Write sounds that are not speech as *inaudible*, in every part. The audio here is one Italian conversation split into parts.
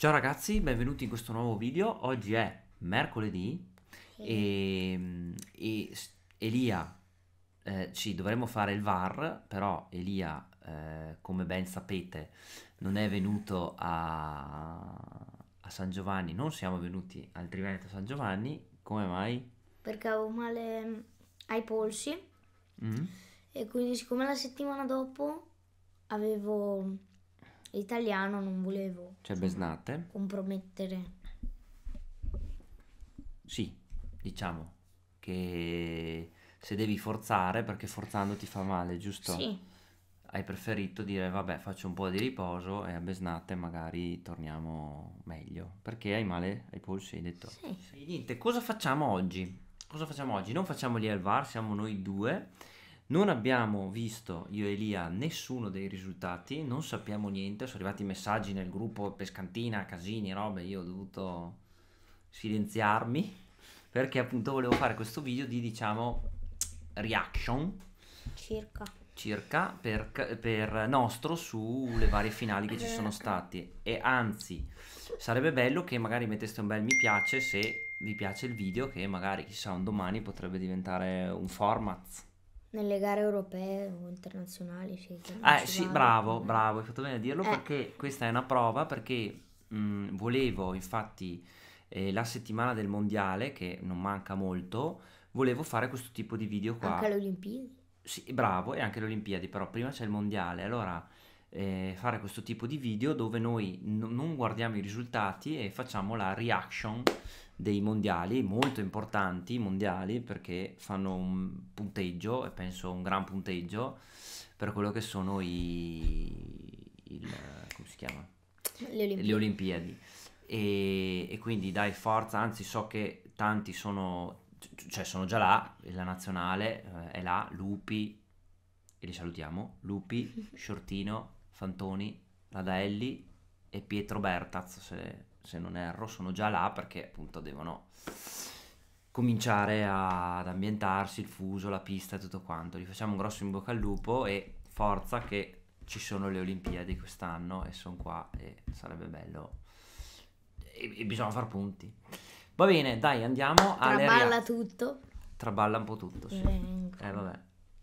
Ciao ragazzi, benvenuti in questo nuovo video. Oggi è mercoledì e, e Elia eh, ci dovremmo fare il VAR, però Elia, eh, come ben sapete, non è venuto a, a, San Giovanni, non siamo venuti al Triveneto San Giovanni. Come mai? Perché avevo male mm, ai polsi mm. e quindi siccome la settimana dopo avevo italiano non volevo cioè besnate compromettere sì diciamo che se devi forzare perché forzando ti fa male giusto? sì hai preferito dire vabbè faccio un po' di riposo e a besnate magari torniamo meglio perché hai male ai polsi hai detto sì. niente cosa facciamo oggi? cosa facciamo oggi? non facciamo lì al VAR siamo noi due non abbiamo visto io e Elia nessuno dei risultati, non sappiamo niente, sono arrivati messaggi nel gruppo Pescantina, Casini, robe, io ho dovuto silenziarmi perché appunto volevo fare questo video di diciamo reaction circa circa per, per, nostro sulle varie finali che ci sono stati e anzi sarebbe bello che magari metteste un bel mi piace se vi piace il video che magari chissà un domani potrebbe diventare un format nelle gare europee o internazionali. Ah, sì, eh sì, vale, bravo, bravo, hai fatto bene a dirlo eh. perché questa è una prova perché mh, volevo infatti eh, la settimana del mondiale, che non manca molto, volevo fare questo tipo di video qua. Anche le Olimpiadi? Sì, bravo, e anche le Olimpiadi, però prima c'è il mondiale, allora eh, fare questo tipo di video dove noi n- non guardiamo i risultati e facciamo la reaction dei mondiali molto importanti mondiali perché fanno un punteggio e penso un gran punteggio per quello che sono i il, come si chiama le Olimpiadi, le Olimpiadi. E, e, quindi dai forza anzi so che tanti sono cioè sono già là la nazionale eh, è là Lupi e li salutiamo Lupi *laughs* Shortino Fantoni Radaelli e Pietro Bertaz se se non erro, sono già là perché appunto devono cominciare a, ad ambientarsi, il fuso, la pista e tutto quanto. Gli facciamo un grosso in bocca al lupo e forza che ci sono le Olimpiadi quest'anno e sono qua e sarebbe bello. E, e bisogna far punti. Va bene, dai, andiamo Traballa rea- tutto. Traballa un po' tutto, sì. Eh, vabbè.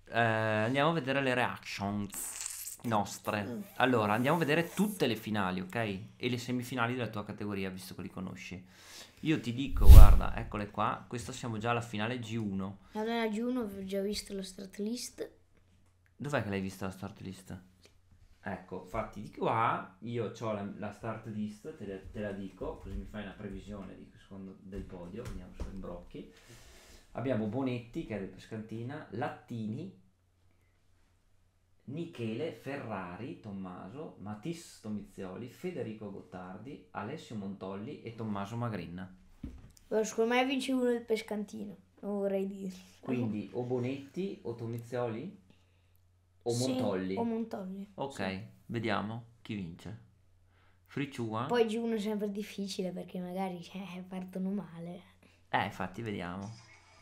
Eh, andiamo a vedere le reactions nostre. Mm. Allora, andiamo a vedere tutte le finali, ok? E le semifinali della tua categoria, visto che li conosci. Io ti dico, guarda, eccole qua, questa siamo già alla finale G1. Allora G1 avevo già visto la start list. Dov'è che l'hai vista la start list? Ecco, fatti di qua io ho la, la start list, te la, te la, dico, così mi fai una previsione di, secondo, del podio, vediamo se imbrocchi. Abbiamo Bonetti che è del Pescantina, Lattini Michele Ferrari, Tommaso, Matisse Tomizioli, Federico Gottardi, Alessio Montolli e Tommaso Magrin. Beh, secondo me vince uno del Pescantino, non vorrei dirlo. Quindi o Bonetti o Tomizioli o sì, Montolli. O Montolli. Ok, sì. vediamo chi vince. Fricciua. Poi giù uno è sempre difficile perché magari eh, partono male. Eh, infatti, vediamo.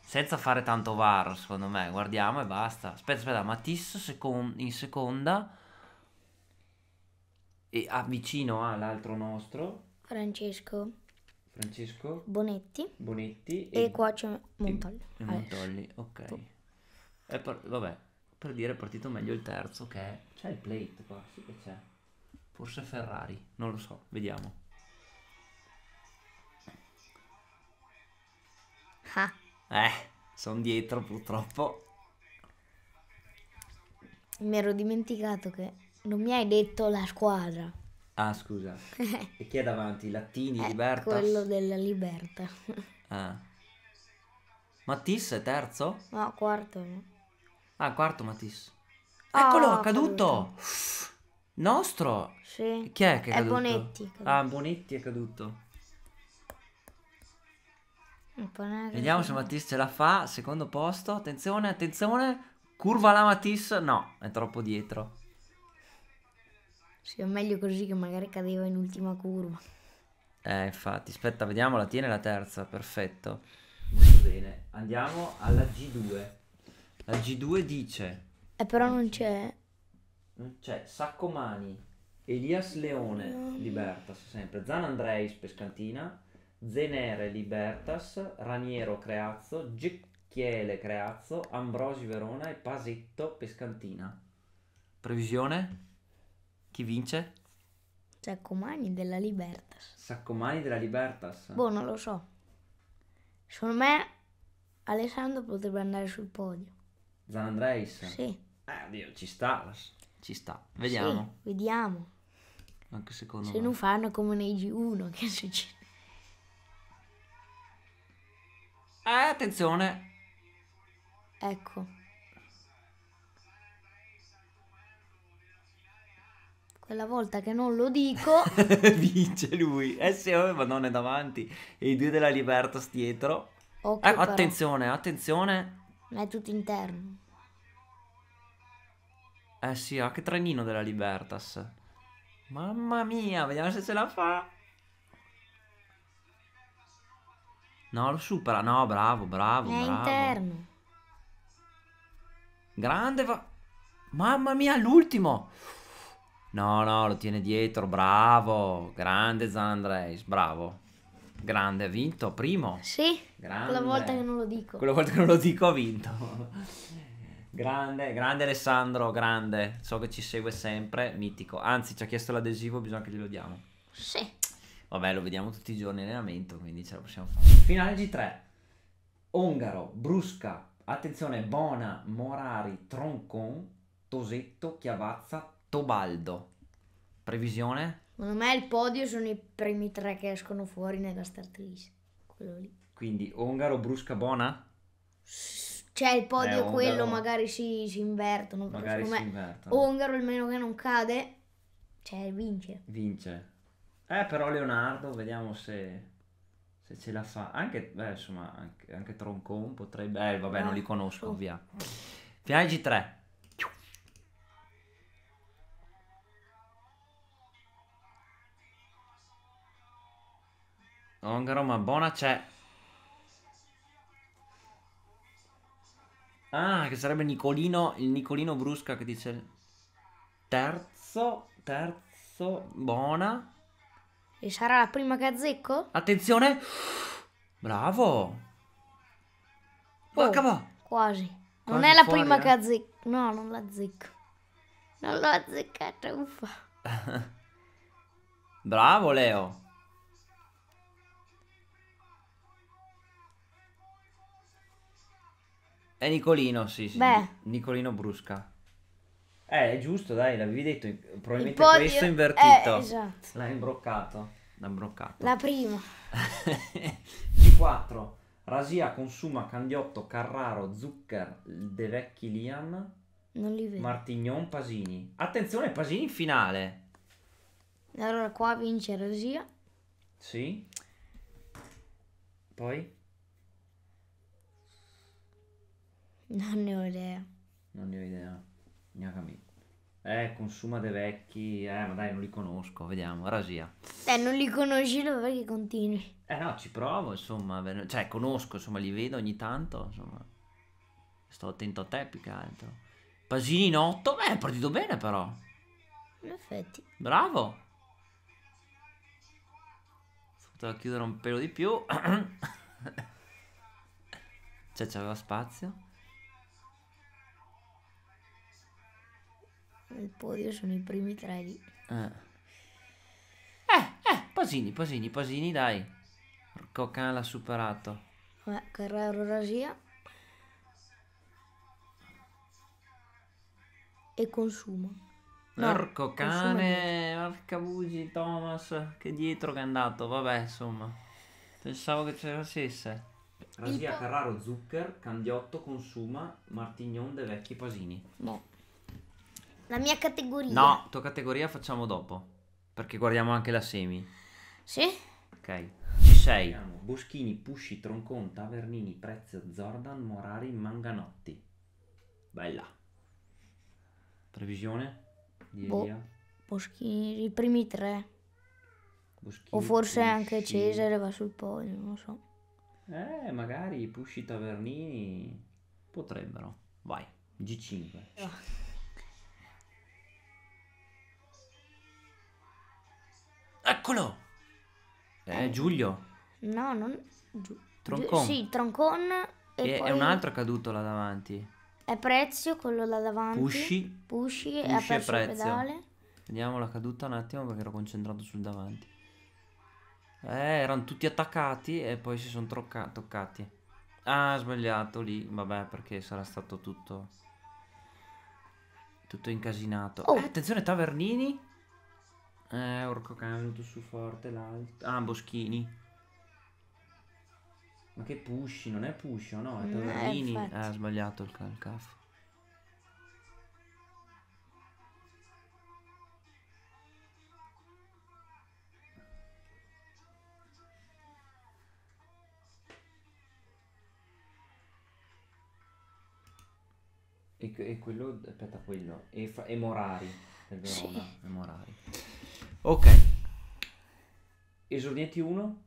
Senza fare tanto VAR, secondo me. Guardiamo e basta. Aspetta, aspetta. Matisse second in seconda. E avvicino ah, all'altro nostro. Francesco. Francesco. Bonetti. Bonetti. E, e qua c'è Montolli. E, e ah, Montolli, eh. ok. E boh. per, vabbè, per dire è partito meglio il terzo che C'è il plate qua, sì che c'è. Forse Ferrari, non lo so, vediamo. Ah. Eh, sono dietro purtroppo. Mi ero dimenticato che non mi hai detto la squadra. Ah, scusa. *laughs* e chi è davanti? Lattini, eh, Liberta? Quello della Liberta. *laughs* ah. Matisse è terzo? No, quarto. Ah, quarto Matisse. Ah, Eccolo, oh, caduto! Nostro! Sì. Chi è che è, è caduto? Bonetti. È caduto. Ah, Bonetti è caduto. Vediamo se Matisse ce la fa. Secondo posto. Attenzione, attenzione. Curva la Matisse. No, è troppo dietro. Sì, è meglio così che magari cadeva in ultima curva. Eh, infatti. Aspetta, vediamo. La tiene la terza. Perfetto. Bene. Andiamo alla G2. La G2 dice... Eh, però non c'è... Non c'è. Saccomani. Elias Leone. No. Libertas sempre. Zan Andrei, Pescantina. Zenere Libertas, Raniero Creazzo, Gicchiele Creazzo, Ambrosi Verona e Pasetto Pescantina. Previsione? Chi vince? Saccomani della Libertas. Saccomani della Libertas? Boh, non lo so. Secondo me Alessandro potrebbe andare sul podio. Zanandreis? Sì. Eh, Dio, ci sta. Ci sta. Vediamo. Sì, vediamo. Anche secondo Se me. Se non fanno come nei G1, *laughs* che succede? Eh, attenzione. Ecco. Quella volta che non lo dico... *laughs* Vince lui. Eh sì, oh, non è davanti. E i due della Libertas dietro. Okay, ecco, eh, attenzione, attenzione. Ma è tutto interno. Eh sì, anche ah, trenino della Libertas. Mamma mia, vediamo se ce la fa. No, lo supera. No, bravo, bravo. È bravo. interno. Grande va... Mamma mia, l'ultimo. No, no, lo tiene dietro. Bravo. Grande Zan Zandreis, bravo. Grande, ha vinto, primo. Sì, grande. quella volta che non lo dico. Quella volta che non lo dico ha vinto. grande, grande Alessandro, grande. So che ci segue sempre, mitico. Anzi, ci ha chiesto l'adesivo, bisogna che glielo diamo. Sì. Vabbè, lo vediamo tutti i giorni in allenamento, quindi ce la possiamo fare. Finale G3. Ongaro, Brusca, attenzione, Bona, Morari, Troncon, Tosetto, Chiavazza, Tobaldo. Previsione? Secondo me il podio sono i primi tre che escono fuori nella start list. Quello lì. Quindi Ongaro, Brusca, Bona? Cioè il podio eh, quello, magari si, si invertono. Magari si invertono. Ongaro, il meno che non cade, cioè vince. Vince. Eh, però Leonardo, vediamo se, se ce la fa. Anche, beh, insomma, anche, anche Troncon potrebbe... Eh, vabbè, non li eh. conosco, oh. via. Finale G3. Ongaro, ma buona c'è. Ah, che sarebbe Nicolino, il Nicolino Brusca che dice terzo, terzo, buona. E sarà la prima che azzecco? Attenzione! Bravo! oh, va! Quasi. Non è la fuori, prima eh? che azzecco. No, non la azzecco. Non l'ho azzeccata, uffa. *laughs* Bravo, Leo! È Nicolino, sì, sì. Beh. Nicolino Brusca. Eh, è giusto, dai, l'avevi detto. Probabilmente podio... questo invertito. Eh, esatto. L'ha imbroccato. L'ha imbroccato. La prima. G4. *laughs* Rasia consuma Candiotto, Carraro, Zucker, De Vecchi, Liam. Non li vedo. Martignon, Pasini. Attenzione, Pasini in finale. Allora qua vince Rasia. Sì. Poi? Non ne ho idea. Non ne ho idea. Gnagami. Eh, consuma dei vecchi, eh, ma dai, non li conosco, vediamo, rasia. Eh, non li conosci perché continui. Eh no, ci provo, insomma, cioè conosco, insomma, li vedo ogni tanto, insomma. Sto attento a te più che altro. Pasini in 8, beh, è partito bene però. In effetti. Bravo. Poteva chiudere un pelo di più. *coughs* cioè, c'aveva spazio. il podio sono i primi tre lì. Ah. Eh, eh, Pasini, Pasini, Pasini, dai. Cocan l'ha superato. Beh, Carraro Rasia. E Consumo. No, Orco cane, porca bugi, Thomas, che dietro che è andato, vabbè insomma, pensavo che ce la facesse. Rasia, po- Carraro, Zucker, Candiotto, Consuma, Martignon, De Vecchi, Pasini. No. La mia categoria. No, tua categoria facciamo dopo. Perché guardiamo anche la semi. Sì. Ok. Ci sei. Boschini, Pusci, Troncon, Tavernini, Prezzo, Zordan, Morari, Manganotti. Bella. Previsione? Di boh. Boschini, i primi tre. Boschini, o forse Pusci. anche Cesare va sul podio, non lo so. Eh, magari Pusci, Tavernini potrebbero. Vai, G5. Oh. Eccolo! Eh, Giulio. No, non... Giu... Troncon. Sì, Troncon. E, e poi... è un altro caduto là davanti. È Prezio, quello là davanti. Pusci. Pusci, e ha perso prezio. pedale. Vediamo la caduta un attimo perché ero concentrato sul davanti. Eh, erano tutti attaccati e poi si sono toccati. Ah, sbagliato lì. Vabbè, perché sarà stato tutto... Tutto incasinato. Oh. Eh, attenzione, Tavernini. Eh, Orco che è venuto su forte l'altro. Ah, Boschini. Ma che Pusci, non è Puscio, no? È Paolini. Eh, ah, ha sbagliato il, calcaf. E, e quello, aspetta, quello. E, e Morari. È Verona, sì. è Morari. Ok. Esordienti 1.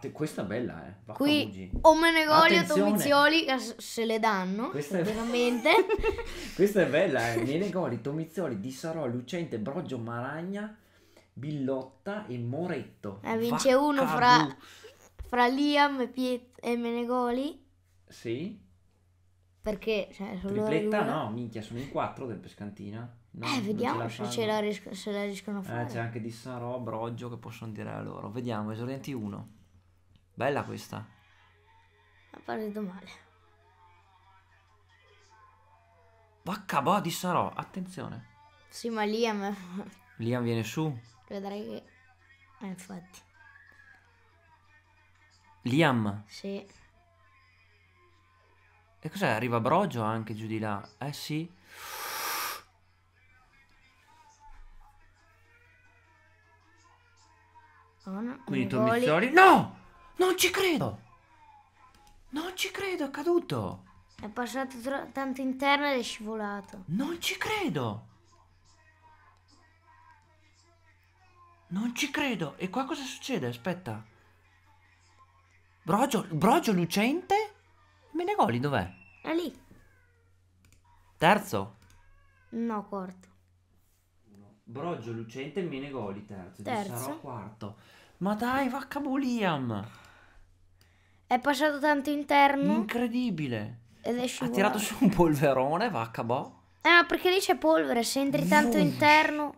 Te, questa è bella, eh. Vacca Qui o Menegolio o Tomizioli eh, se le danno. Questa è, veramente. *laughs* questa è bella, eh. *laughs* Menegoli, Tomizioli, Di Sarò, Lucente, Broggio, Maragna, Billotta e Moretto. Eh, vince Vacca uno fra, fra Liam e, Piet- e Menegoli. Sì. Perché? Cioè, sono Tripletta? No, minchia, sono in quattro del Pescantina. No, eh, vediamo se, ce la, ries- se la riescono a fare. Eh, c'è anche di Sarò, Broggio che possono dire a loro. Vediamo, esordienti 1. Bella questa. Ha parlato male. Vacca boh di Sarò, attenzione. Sì, ma Liam... Liam viene su. Vedrai che... Eh, infatti. Liam? Sì. E cos'è? Arriva Broggio anche giù di là? Eh sì. Sono Quindi Tom Mizzoli... No! Non ci credo! Non ci credo, è caduto! È passato tanto interno ed è scivolato. Non ci credo! Non ci credo! E qua cosa succede? Aspetta. Brogio, Brogio lucente? Menegoli dov'è? È lì. Terzo? No, quarto. Brogio lucente, Menegoli terzo. Terzo. Sarò quarto. Ma dai, va a Liam. È passato tanto interno. Incredibile. Ed è Ha tirato su un polverone, vacca a Eh, boh. ma ah, perché lì c'è polvere, se entri tanto interno.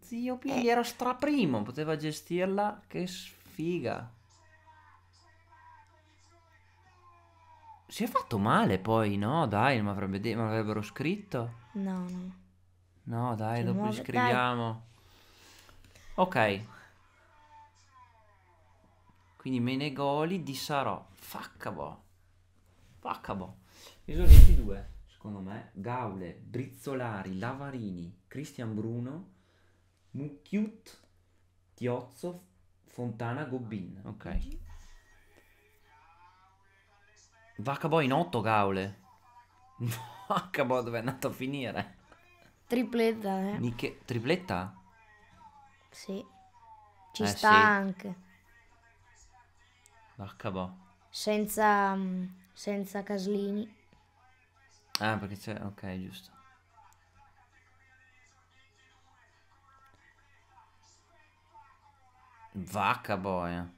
Zio Pigli eh. era straprimo, poteva gestirla. Che sfiga. Si è fatto male poi, no? Dai, ma avrebbero scritto. No, no. No, dai, Ti dopo muove, scriviamo. Dai. Ok. Quindi Menegoli di Sarò. Faccabo. Faccabo. Episodio 22, secondo me. Gaule, Brizzolari, Lavarini, Cristian Bruno, Mucchiut, Tiozzo, Fontana, Gobbin. Ok. Vaccabo in 8 Gaule. Vaccabo *laughs* dove è andato a finire? Tripletta, eh. Miche- tripletta? Sì. Ci eh, sta sì. anche. L'H boh. Senza, mm, senza Caslini. Ah, perché c'è... Ok, giusto. Vacca boia.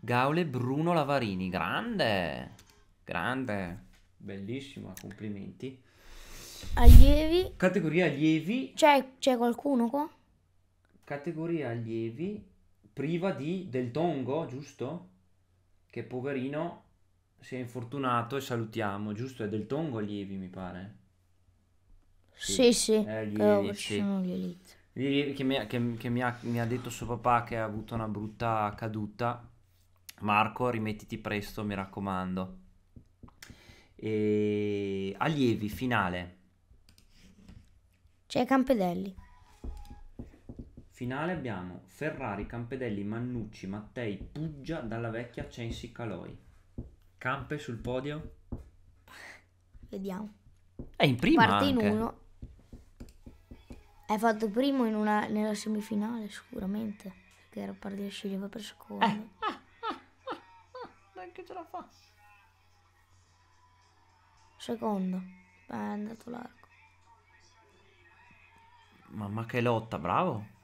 Gaule Bruno Lavarini, grande, grande, bellissima, complimenti. Allievi. Categoria allievi. C'è, qualcuno qua? categoria allievi priva di Del Tongo, giusto? Che poverino si è infortunato e salutiamo, giusto? È Del Tongo allievi, mi pare. Sì, sì. sì. Eh, gli allievi, sì. Gli che, mi, che, che mi, ha, mi ha detto suo papà che ha avuto una brutta caduta. Marco, rimettiti presto, mi raccomando. E... Allievi, finale. C'è Campedelli. Finale abbiamo Ferrari, Campedelli, Mannucci, Mattei, Puggia, Dalla Vecchia, Censi, Caloi. Campe sul podio? Vediamo. È eh, in prima Parte anche. in uno. Hai fatto primo in una, nella semifinale sicuramente. Perché era partita sceglieva per secondo. Eh. Ah, *laughs* ah, ce la fa. Secondo. Beh, è andato largo. Mamma che lotta, bravo.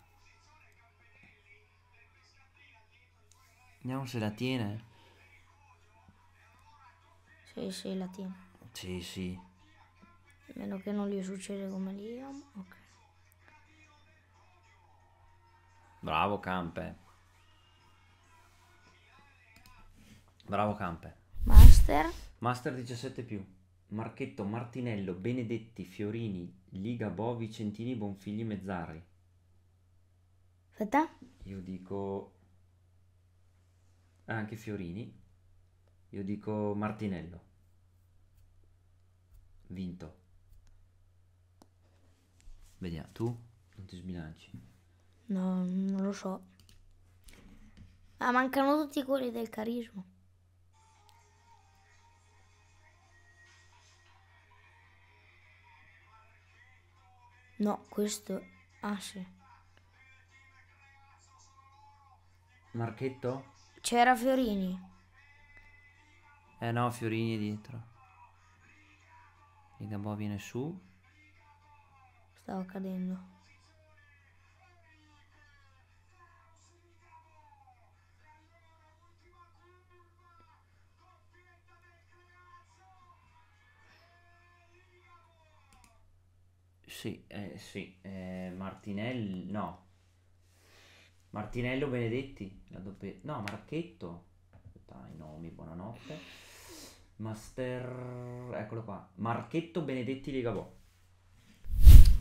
Vediamo se la tiene. Sì, sì, la tiene. Sì, sì. A meno che non gli succede come Liam. Ok. Bravo Campe. Bravo Campe. Master. Master 17 più. Marchetto, Martinello, Benedetti, Fiorini, Liga, Bovi, Centini, Bonfigli, Mezzarri. Aspetta. Io dico anche Fiorini. Io dico Martinello. Vinto. Vediamo, tu non ti sbilanci. No, non lo so. Ah, mancano tutti quelli del carisma. No, questo... Ah sì. Marchetto? C'era Fiorini. Eh no, Fiorini è dietro. E Gabò viene su. Stava cadendo. Sì, eh, sì, eh, Martinelli, no, Martinello Benedetti, la doppietta. No, Marchetto. Aspetta, i nomi, buonanotte. Master... Eccolo qua. Marchetto Benedetti Ligabò.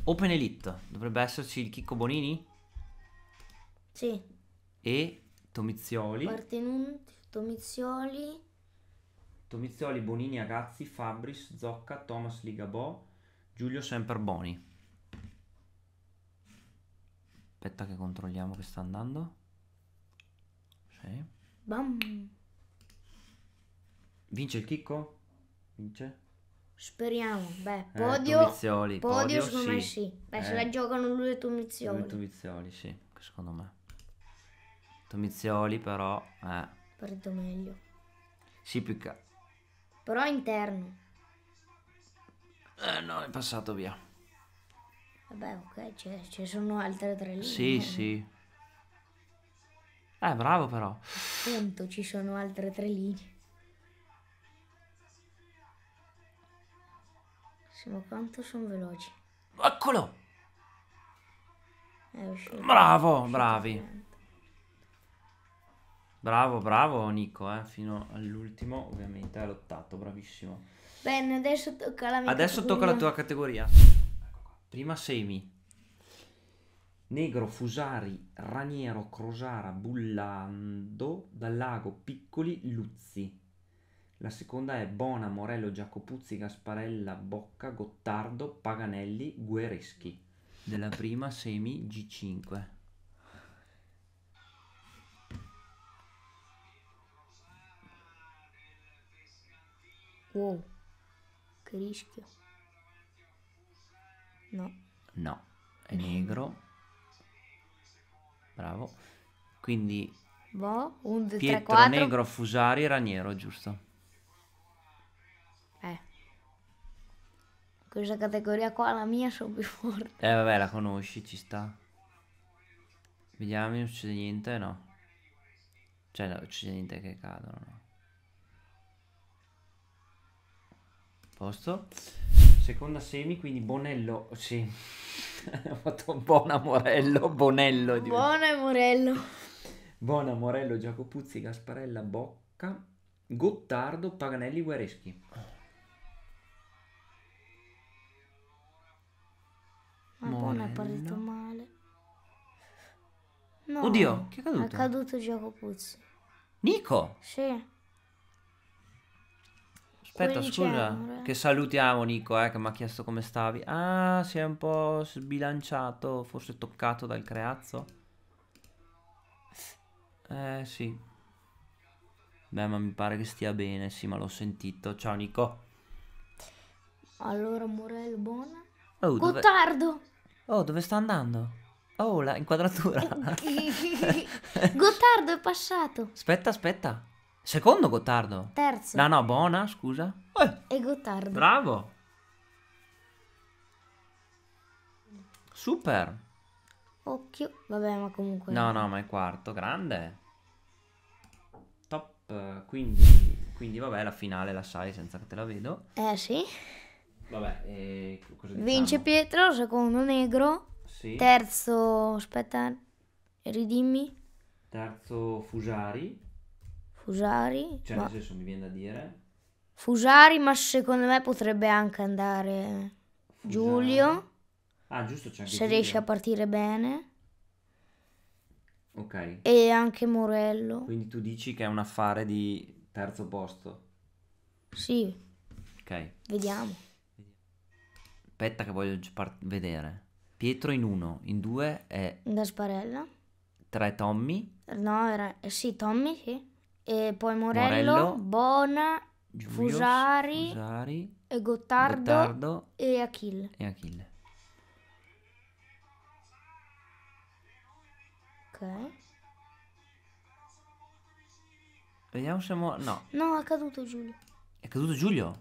Open Elite. Dovrebbe esserci il Chicco Bonini? Sì. E Tomizioli. Partenunti, Tomizioli. Tomizioli, Bonini, Agazzi, Fabris, Zocca, Thomas Ligabò, Giulio Semperboni. Aspetta che controlliamo che sta andando. Sì. Bam. Vince il chicco? Vince? Speriamo, beh, eh, podio, eh, Tumizioli, podio, podio secondo sì. me sì. Beh, eh. se la giocano lui e Tomizioli. Lui e Tomizioli, sì, secondo me. Tomizioli però, eh. Partito meglio. Sì, più che... Però interno. Eh no, è passato via. Vabbè, ok, cioè, ci sono altre tre linee. Sì, eh. sì. Eh, bravo però. Appunto, ci sono altre tre linee. Siamo quanto sono veloci. Eccolo! Bravo, bravi. Bravo, bravo Nico, eh? fino all'ultimo ovviamente ha lottato, bravissimo. Bene, adesso tocca la mia Adesso categoria. tocca la tua categoria. Prima semi. Negro, Fusari, Raniero, Crosara, Bullando, Dallago, Piccoli, Luzzi. La seconda è Bona, Morello, Giacopuzzi, Gasparella, Bocca, Gottardo, Paganelli, Guereschi. Della prima semi G5. Wow, che rischio. No. No, è negro. Bravo. Quindi boh, un, due, Pietro, tre, quattro. Negro, Fusari, Raniero, giusto? Eh. Questa categoria qua, la mia, sono più forte. Eh vabbè, la conosci, ci sta. Vediamo, non succede niente, no. Cioè, non succede niente che cadono, no. Posto seconda semi, quindi Bonello, sì, *laughs* ho fatto Bona Morello, Bonello. Buona Morello. Buona Morello, Giacopuzzi, Gasparella, Bocca, Gottardo, Paganelli, Guareschi. Ma Morello. è partito male. No, Oddio, che è caduto? È caduto Giacopuzzi. Nico? Sì. Aspetta, scusa, che salutiamo Nico, eh, che mi ha chiesto come stavi. Ah, si è un po' sbilanciato, forse toccato dal creazzo. Eh, sì. Beh, ma mi pare che stia bene, sì, ma l'ho sentito. Ciao Nico. Allora, Morel, buona. Oh, dove... Gottardo! Oh, dove sta andando? Oh, la inquadratura. *laughs* *laughs* Gottardo è passato. Aspetta, aspetta. Secondo Gottardo? Terzo. No, no, Bona, scusa. Eh. E Gottardo. Bravo. Super. Occhio. Vabbè, ma comunque... No, no, ma è quarto. Grande. Top. Quindi, quindi vabbè, la finale la sai senza che te la vedo. Eh, sì. Vabbè, eh, Vince Pietro, secondo Negro. Sì. Terzo, aspetta, ridimmi. Terzo Fusari. Fusari. Cioè, ma... nel senso mi viene da dire. Fusari, ma secondo me potrebbe anche andare Fusari. Giulio. Ah, giusto, c'è anche Se Giulio. riesce a partire bene. Ok. E anche Morello. Quindi tu dici che è un affare di terzo posto? Sì. Ok. Vediamo. Aspetta che voglio vedere. Pietro in uno, in due è... Gasparella. Tre Tommy. No, era... Eh sì, Tommy, sì e poi Morello, Morello Bona, Giulius, Fusari, Fusari, e Gottardo, Gottardo e Achille. E Achille. Ok. Vediamo se mo... No. No, è caduto Giulio. È caduto Giulio?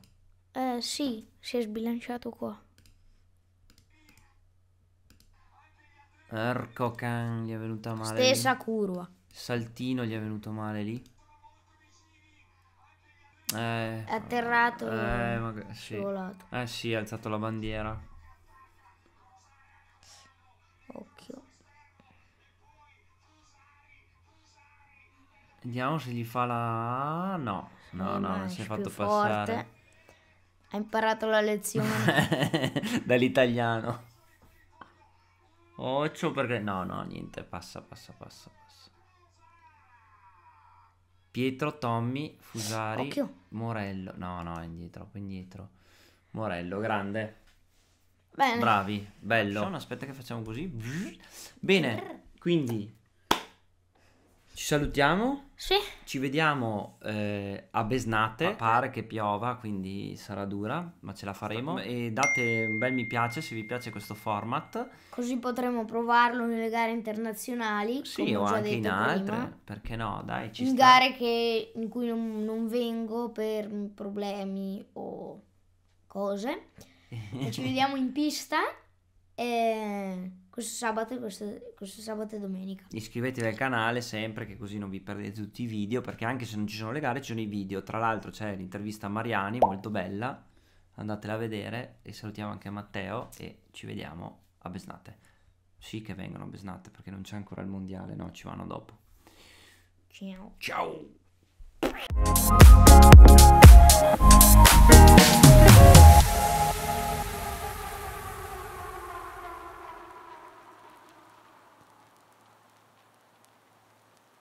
Eh sì, si è sbilanciato qua. Erco can, gli è venuta male. Stessa lì. curva. Saltino gli è venuto male lì. Eh, Atterrato. Eh, ma... sì. Volato. Eh sì, ha alzato la bandiera. Occhio. Vediamo se gli fa la... No, no, no, non si è fatto passare. Forte. Ha imparato la lezione. *laughs* Dall'italiano. Occhio perché... No, no, niente, passa, passa, passa, passa. Pietro, Tommy, Fusari, Occhio. Morello. No, no, è indietro, è indietro. Morello, grande. Bene. Bravi, bello. Aspetta che facciamo così. Bene, quindi ci salutiamo? Sì. Ci vediamo eh, a Besnate. Pare che piova, quindi sarà dura, ma ce la faremo. E date un bel mi piace se vi piace questo format. Così potremo provarlo nelle gare internazionali. Sì, o anche in altre. Prima. Perché no? Dai, ci in sta. gare che, in cui non, non vengo per problemi o cose. *laughs* e ci vediamo in pista. Eh questo sabato e questo, questo, sabato e domenica. Iscrivetevi al canale sempre che così non vi perdete tutti i video perché anche se non ci sono le gare ci sono i video. Tra l'altro c'è l'intervista a Mariani, molto bella, andatela a vedere e salutiamo anche Matteo e ci vediamo a Besnate. Sì che vengono a Besnate perché non c'è ancora il mondiale, no, ci vanno dopo. Ciao. Ciao.